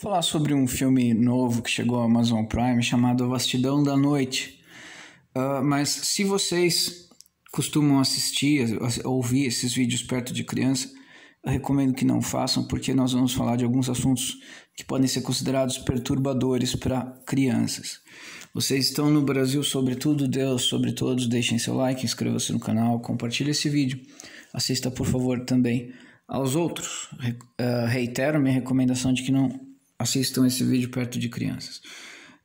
Vou falar sobre um filme novo que chegou ao Amazon Prime chamado A Vastidão da Noite. Uh, mas se vocês costumam assistir, ouvir esses vídeos perto de criança, eu recomendo que não façam, porque nós vamos falar de alguns assuntos que podem ser considerados perturbadores para crianças. Vocês estão no Brasil, sobretudo Deus, sobre todos, deixem seu like, inscreva-se no canal, compartilhe esse vídeo. Assista, por favor, também aos outros. Re uh, reitero minha recomendação de que não assistam esse vídeo perto de crianças.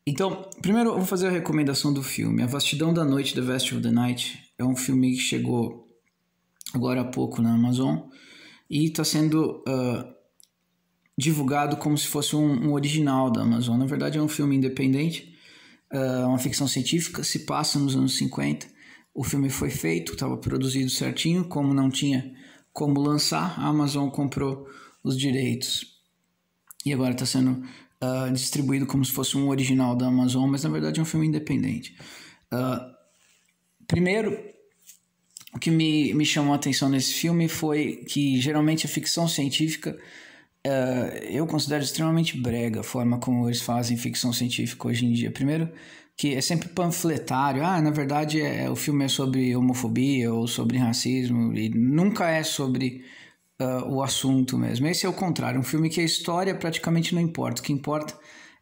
Então, primeiro eu vou fazer a recomendação do filme. A Vastidão da Noite, The Vast of the Night, é um filme que chegou agora há pouco na Amazon e está sendo uh, divulgado como se fosse um, um, original da Amazon. Na verdade, é um filme independente, uh, uma ficção científica, se passa nos anos 50. O filme foi feito, estava produzido certinho, como não tinha como lançar, a Amazon comprou os direitos e agora está sendo uh, distribuído como se fosse um original da Amazon, mas na verdade é um filme independente. Uh, primeiro, o que me, me chamou a atenção nesse filme foi que geralmente a é ficção científica uh, eu considero extremamente brega a forma como eles fazem ficção científica hoje em dia. Primeiro, que é sempre panfletário. Ah, na verdade é, o filme é sobre homofobia ou sobre racismo e nunca é sobre uh, o assunto mesmo. Esse é o contrário, um filme que a história praticamente não importa. O que importa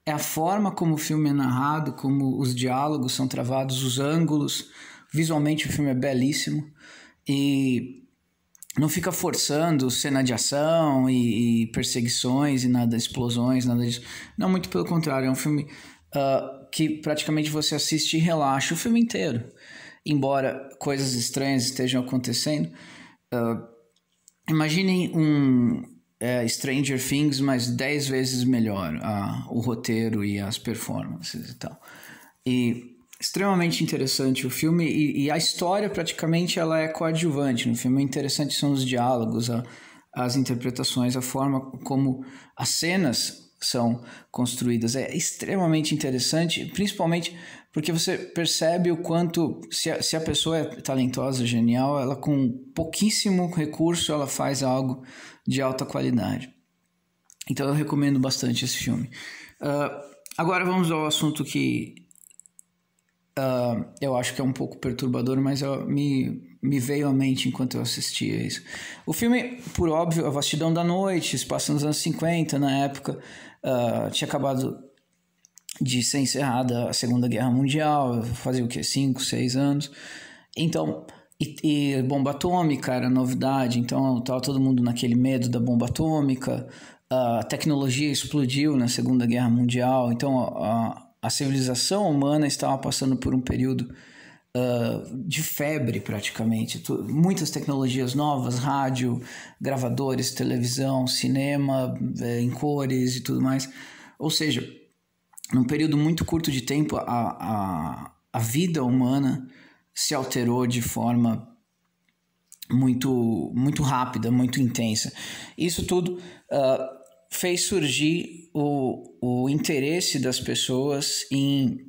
é a forma como o filme é narrado, como os diálogos são travados, os ângulos. Visualmente o filme é belíssimo e não fica forçando cena de ação e, e perseguições e nada, explosões, nada disso. Não, muito pelo contrário, é um filme uh, que praticamente você assiste e relaxa o filme inteiro. Embora coisas estranhas estejam acontecendo, uh, Imaginem um é, Stranger Things, mas dez vezes melhor a, o roteiro e as performances e tal. E extremamente interessante o filme e, e, a história praticamente ela é coadjuvante no filme. Interessante são os diálogos, a, as interpretações, a forma como as cenas são construídas. É extremamente interessante, principalmente porque você percebe o quanto, se a, se a pessoa é talentosa, genial, ela com pouquíssimo recurso, ela faz algo de alta qualidade. Então eu recomendo bastante esse filme. Uh, agora vamos ao assunto que uh, eu acho que é um pouco perturbador, mas eu, me, me veio à mente enquanto eu assistia isso. O filme, por óbvio, A Vastidão da Noite, se passa nos anos 50, na época, uh, tinha acabado de ser encerrada a Segunda Guerra Mundial, fazia o que? 5, 6 anos. Então, e, e, bomba atômica era novidade, então tava todo mundo naquele medo da bomba atômica. A tecnologia explodiu na Segunda Guerra Mundial, então a, a civilização humana estava passando por um período Uh, de febre praticamente. Tu, muitas tecnologias novas, rádio, gravadores, televisão, cinema, em cores e tudo mais. Ou seja, num período muito curto de tempo, a, a, a vida humana se alterou de forma muito, muito rápida, muito intensa. Isso tudo uh, fez surgir o, o interesse das pessoas em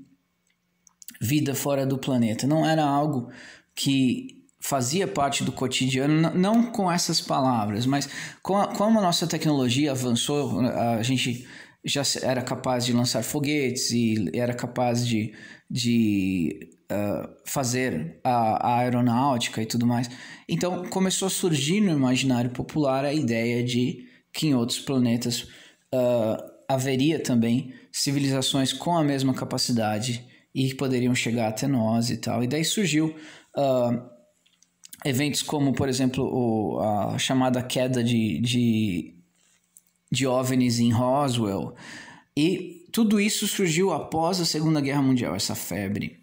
vida fora do planeta. Não era algo que fazia parte do cotidiano, não com essas palavras, mas com a, como a nossa tecnologia avançou, a gente já era capaz de lançar foguetes e era capaz de, de uh, fazer a, a, aeronáutica e tudo mais. Então começou a surgir no imaginário popular a ideia de que em outros planetas uh, haveria também civilizações com a mesma capacidade e que poderiam chegar até nós e tal. E daí surgiu uh, eventos como, por exemplo, o, a chamada queda de, de Jovens em Roswell. E tudo isso surgiu após a Segunda Guerra Mundial, essa febre.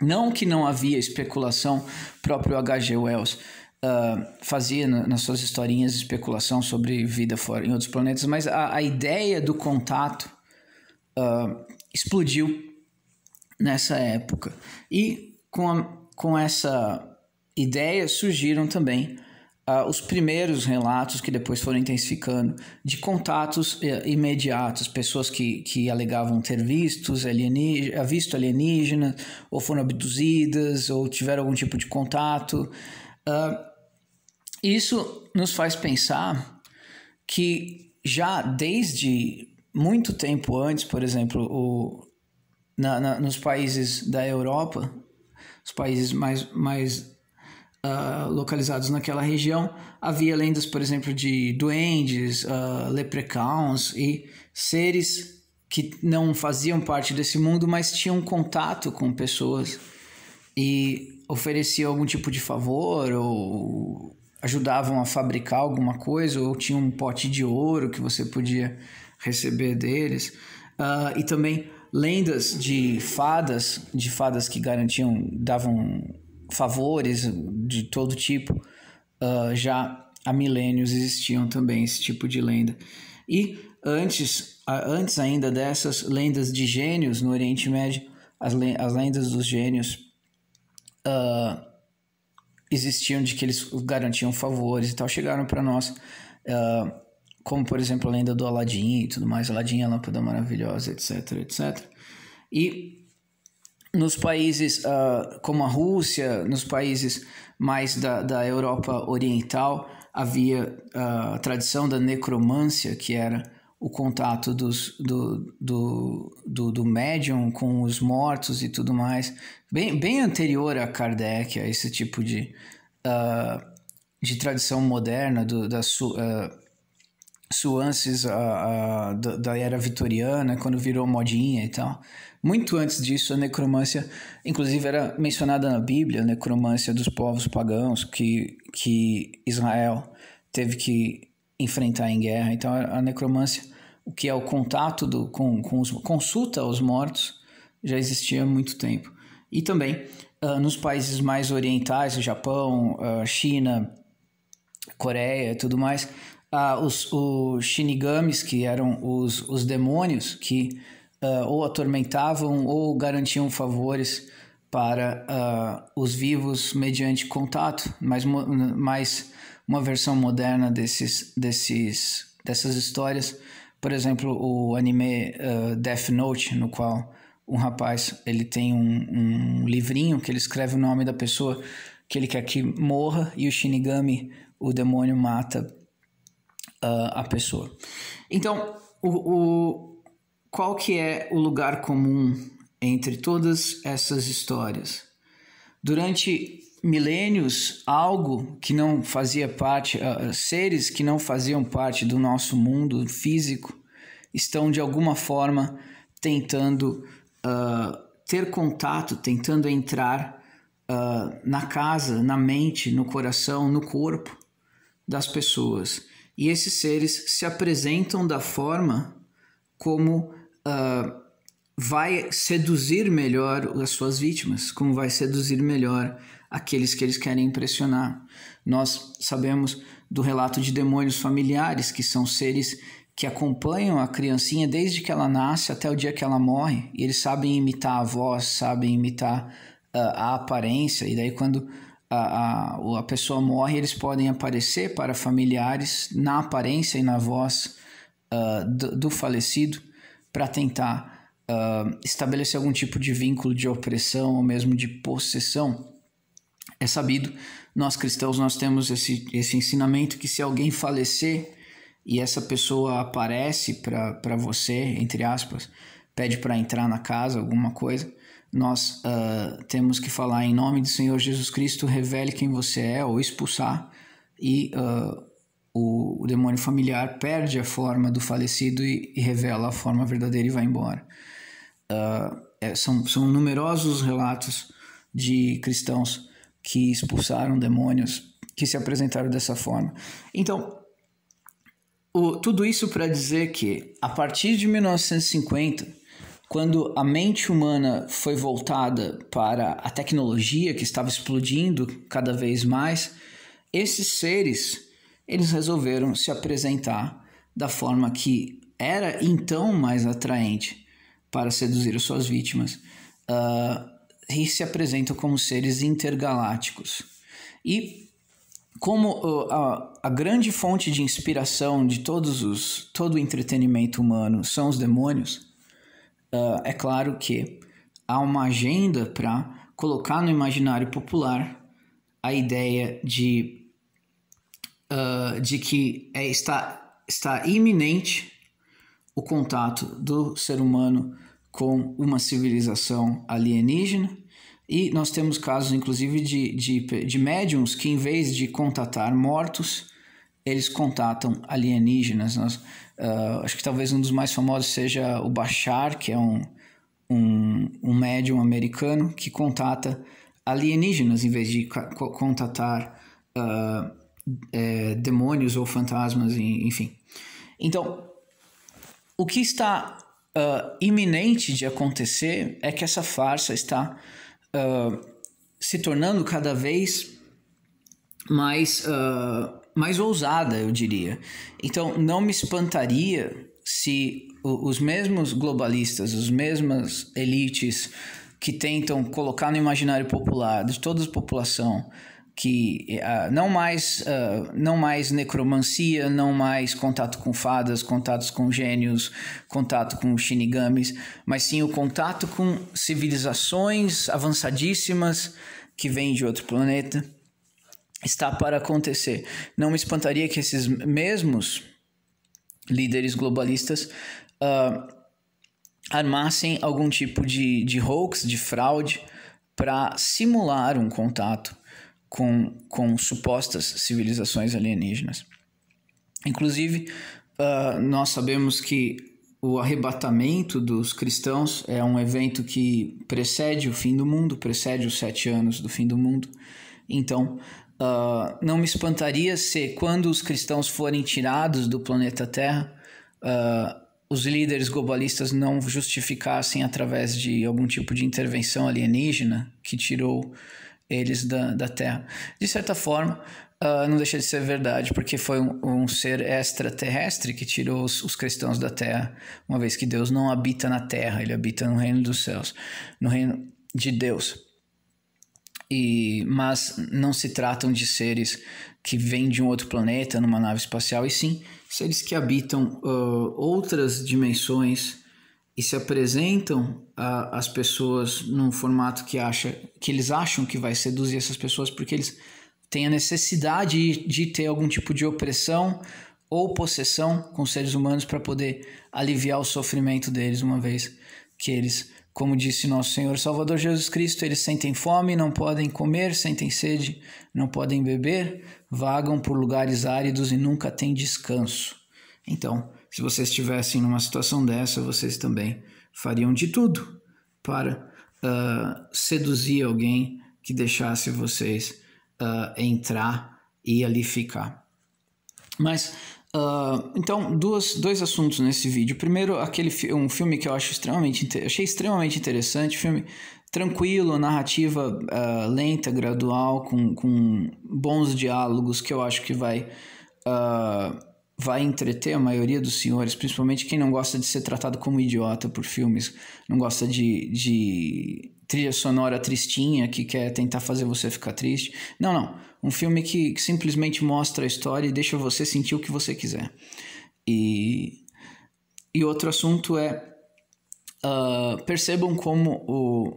Não que não havia especulação, próprio H.G. Wells uh, fazia na, nas suas historinhas especulação sobre vida fora em outros planetas, mas a, a ideia do contato uh, explodiu nessa época. E com, a, com essa ideia surgiram também uh, os primeiros relatos, que depois foram intensificando, de contatos eh, imediatos, pessoas que, que alegavam ter vistos alienígenas, ah, visto alienígenas, ou foram abduzidas, ou tiveram algum tipo de contato. Uh, isso nos faz pensar que já desde muito tempo antes, por exemplo, o, na, na, nos países da Europa, os países mais, mais uh, localizados naquela região. Havia lendas, por exemplo, de duendes, uh, leprechauns e seres que não faziam parte desse mundo, mas tinham contato com pessoas e ofereciam algum tipo de favor ou ajudavam a fabricar alguma coisa ou tinham um pote de ouro que você podia receber deles. Uh, e também lendas de fadas, de fadas que garantiam, davam favores, de todo tipo, uh, já há milênios existiam também esse tipo de lenda. E antes, antes ainda dessas lendas de gênios no Oriente Médio, as, le as lendas dos gênios uh, existiam de que eles garantiam favores e tal, chegaram para nós, uh, como por exemplo a lenda do Aladim e tudo mais, Aladim, a lâmpada maravilhosa, etc, etc. E nos países uh, como a Rússia, nos países mais da, da Europa Oriental, havia uh, a tradição da necromância, que era o contato dos, do, do, do, do médium com os mortos e tudo mais, bem, bem anterior a Kardec, a esse tipo de, uh, de tradição moderna do, da, uh, suances a, a, da, da, era vitoriana, quando virou modinha e tal. Muito antes disso, a necromância, inclusive, era mencionada na Bíblia, a necromância dos povos pagãos que, que Israel teve que enfrentar em guerra. Então, a necromância, o que é o contato do, com, com os, consulta aos mortos, já existia há muito tempo. E também uh, nos países mais orientais, Japão, uh, China, Coreia e tudo mais, ah, os, os, shinigamis, que eram os, os demônios que ah, ou atormentavam ou garantiam favores para ah, os vivos mediante contato, mas, mais uma versão moderna desses, desses, dessas histórias. Por exemplo, o anime uh, Death Note, no qual um rapaz ele tem um, um livrinho que ele escreve o nome da pessoa que ele quer que morra e o Shinigami, o demônio, mata uh, a pessoa. Então, o, o, qual que é o lugar comum entre todas essas histórias? Durante milênios, algo que não fazia parte, uh, seres que não faziam parte do nosso mundo físico, estão de alguma forma tentando uh, ter contato, tentando entrar uh, na casa, na mente, no coração, no corpo das pessoas. E esses seres se apresentam da forma como uh, vai seduzir melhor as suas vítimas, como vai seduzir melhor aqueles que eles querem impressionar. Nós sabemos do relato de demônios familiares, que são seres que acompanham a criancinha desde que ela nasce até o dia que ela morre, e eles sabem imitar a voz, sabem imitar uh, a aparência, e daí quando a, a, a pessoa morre, eles podem aparecer para familiares na aparência e na voz uh, do, do, falecido para tentar uh, estabelecer algum tipo de vínculo de opressão ou mesmo de possessão. É sabido, nós cristãos nós temos esse, esse ensinamento que se alguém falecer e essa pessoa aparece para você, entre aspas, pede para entrar na casa, alguma coisa, nós uh, temos que falar em nome do Senhor Jesus Cristo, revele quem você é, ou expulsar, e uh, o, o, demônio familiar perde a forma do falecido e, e revela a forma verdadeira e vai embora. Uh, é, são, são numerosos relatos de cristãos que expulsaram demônios que se apresentaram dessa forma. Então, o, tudo isso para dizer que a partir de 1950 quando a mente humana foi voltada para a tecnologia que estava explodindo cada vez mais, esses seres eles resolveram se apresentar da forma que era então mais atraente para seduzir suas vítimas uh, e se apresentam como seres intergalácticos. E como ah, a, a, grande fonte de inspiração de todos os todo o entretenimento humano são os demônios, Uh, é claro que há uma agenda para colocar no imaginário popular a ideia de, uh, de que é, está, está iminente o contato do ser humano com uma civilização alienígena. E nós temos casos, inclusive, de, de, de médiums que, em vez de contatar mortos, eles contatam alienígenas. Nós, Uh, acho que talvez um dos mais famosos seja o Bashar, que é um, um, um médium americano que contata alienígenas em vez de contatar uh, é, demônios ou fantasmas, enfim. Então, o que está uh, iminente de acontecer é que essa farsa está se tornando cada vez mais uh, mais ousada, eu diria. Então, não me espantaria se os mesmos globalistas, as mesmas elites que tentam colocar no imaginário popular de toda a população que uh, não mais uh, não mais necromancia, não mais contato com fadas, contatos com gênios, contato com shinigamis, mas sim o contato com civilizações avançadíssimas que vêm de outro planeta está para acontecer. Não me espantaria que esses mesmos líderes globalistas uh, armassem algum tipo de, de hoax, de fraude, para simular um contato com, com supostas civilizações alienígenas. Inclusive, uh, nós sabemos que o arrebatamento dos cristãos é um evento que precede o fim do mundo, precede os sete anos do fim do mundo. Então, Uh, não me espantaria se, quando os cristãos forem tirados do planeta Terra, uh, os líderes globalistas não justificassem através de algum tipo de intervenção alienígena que tirou eles da, da Terra. De certa forma, uh, não deixa de ser verdade, porque foi um, um ser extraterrestre que tirou os, os, cristãos da Terra, uma vez que Deus não habita na Terra, ele habita no reino dos céus, no reino de Deus e mas não se tratam de seres que vêm de um outro planeta numa nave espacial, e sim seres que habitam uh, outras dimensões e se apresentam às pessoas num formato que acha que eles acham que vai seduzir essas pessoas porque eles têm a necessidade de ter algum tipo de opressão ou possessão com seres humanos para poder aliviar o sofrimento deles uma vez que eles como disse nosso Senhor Salvador Jesus Cristo, eles sentem fome, não podem comer, sentem sede, não podem beber, vagam por lugares áridos e nunca têm descanso. Então, se vocês estivessem numa situação dessa, vocês também fariam de tudo para uh, seduzir alguém que deixasse vocês uh, entrar e ali ficar. Mas Uh, então, duas, dois assuntos nesse vídeo. Primeiro, aquele um filme que eu acho extremamente, achei extremamente interessante, filme tranquilo, narrativa uh, lenta, gradual, com, com bons diálogos que eu acho que vai, uh, vai entreter a maioria dos senhores, principalmente quem não gosta de ser tratado como idiota por filmes, não gosta de, de trilha sonora tristinha que quer tentar fazer você ficar triste. Não, não. Um filme que, que simplesmente mostra a história e deixa você sentir o que você quiser. E, e outro assunto é. Uh, percebam como o,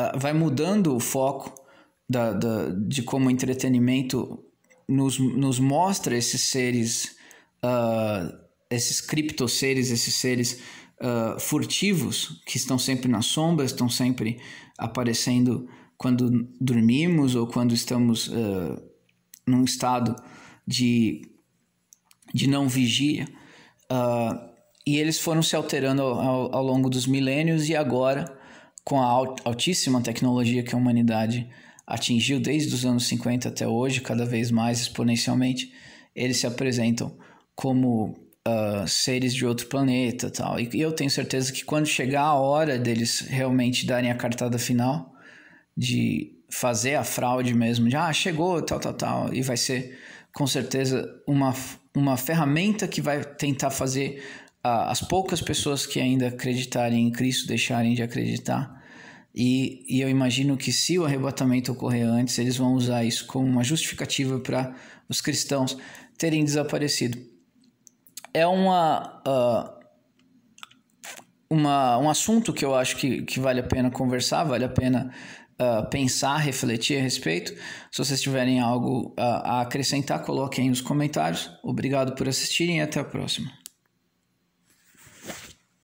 uh, vai mudando o foco da, da, de como o entretenimento nos, nos mostra esses seres, uh, esses cripto seres, esses seres ah, furtivos, que estão sempre nas sombras, estão sempre aparecendo quando dormimos ou quando estamos uh, num estado de, de não vigia. Uh, e eles foram se alterando ao, ao, longo dos milênios e agora, com a altíssima tecnologia que a humanidade atingiu desde os anos 50 até hoje, cada vez mais exponencialmente, eles se apresentam como uh, seres de outro planeta tal. E eu tenho certeza que quando chegar a hora deles realmente darem a cartada final, de fazer a fraude mesmo, de ah, chegou, tal, tal, tal, e vai ser com certeza uma, uma ferramenta que vai tentar fazer uh, as poucas pessoas que ainda acreditarem em Cristo deixarem de acreditar. E, e eu imagino que se o arrebatamento ocorrer antes, eles vão usar isso como uma justificativa para os cristãos terem desaparecido é uma, uh, uma, um assunto que eu acho que, que vale a pena conversar, vale a pena uh, pensar, refletir a respeito. Se vocês tiverem algo uh, a acrescentar, coloquem aí nos comentários. Obrigado por assistirem e até a próxima.